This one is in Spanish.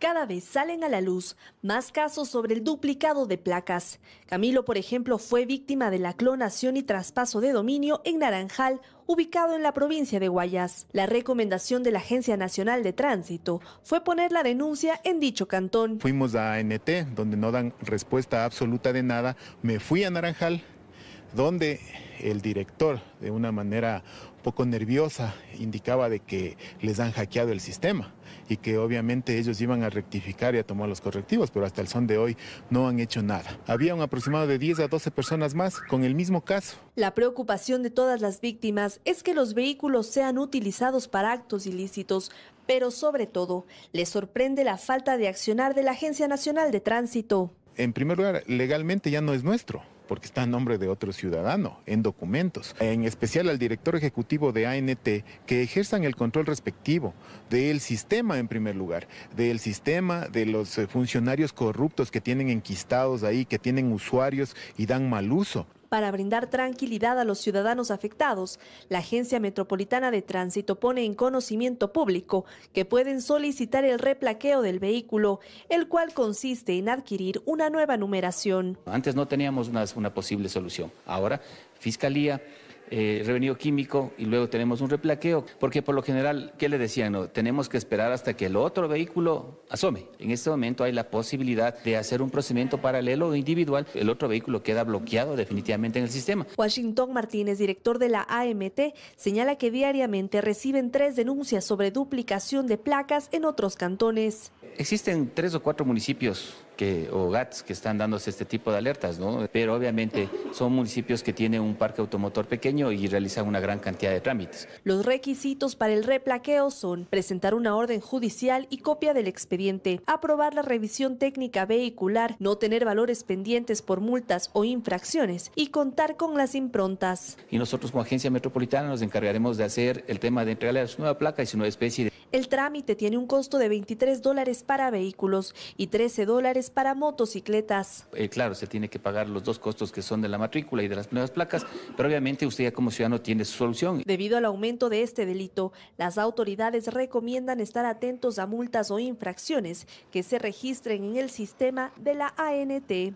cada vez salen a la luz más casos sobre el duplicado de placas. Camilo, por ejemplo, fue víctima de la clonación y traspaso de dominio en Naranjal, ubicado en la provincia de Guayas. La recomendación de la Agencia Nacional de Tránsito fue poner la denuncia en dicho cantón. Fuimos a ANT, donde no dan respuesta absoluta de nada. Me fui a Naranjal, donde el director, de una manera un poco nerviosa, indicaba de que les han hackeado el sistema y que obviamente ellos iban a rectificar y a tomar los correctivos, pero hasta el son de hoy no han hecho nada. Había un aproximado de 10 a 12 personas más con el mismo caso. La preocupación de todas las víctimas es que los vehículos sean utilizados para actos ilícitos, pero sobre todo les sorprende la falta de accionar de la Agencia Nacional de Tránsito. En primer lugar, legalmente ya no es nuestro porque está en nombre de otro ciudadano, en documentos. En especial al director ejecutivo de ANT, que ejerzan el control respectivo del sistema en primer lugar, del sistema de los eh, funcionarios corruptos que tienen enquistados ahí, que tienen usuarios y dan mal uso. Para brindar tranquilidad a los ciudadanos afectados, la Agencia Metropolitana de Tránsito pone en conocimiento público que pueden solicitar el replaqueo del vehículo, el cual consiste en adquirir una nueva numeración. Antes no teníamos una, posible solución. Ahora, Fiscalía eh, revenido químico y luego tenemos un replaqueo. Porque por lo general, ¿qué le decían? No, tenemos que esperar hasta que el otro vehículo asome. En este momento hay la posibilidad de hacer un procedimiento paralelo o individual. El otro vehículo queda bloqueado definitivamente en el sistema. Washington Martínez, director de la AMT, señala que diariamente reciben tres denuncias sobre duplicación de placas en otros cantones. Existen tres o cuatro municipios o GATS que están dándose este tipo de alertas, Pero obviamente son municipios que tienen un parque automotor pequeño y realizan una gran cantidad de trámites. Los requisitos para el replaqueo son presentar una orden judicial y copia del expediente, aprobar la revisión técnica vehicular, no tener valores pendientes por multas o infracciones y contar con las improntas. Y nosotros como agencia metropolitana nos encargaremos de hacer el tema de entregarle a su nueva placa y su nueva especie de el trámite tiene un costo de 23 dólares para vehículos y 13 dólares para motocicletas. Eh, claro, se tiene que pagar los dos costos que son de la matrícula y de las nuevas placas, pero obviamente usted ya como ciudadano tiene su solución. Debido al aumento de este delito, las autoridades recomiendan estar atentos a multas o infracciones que se registren en el sistema de la ANT.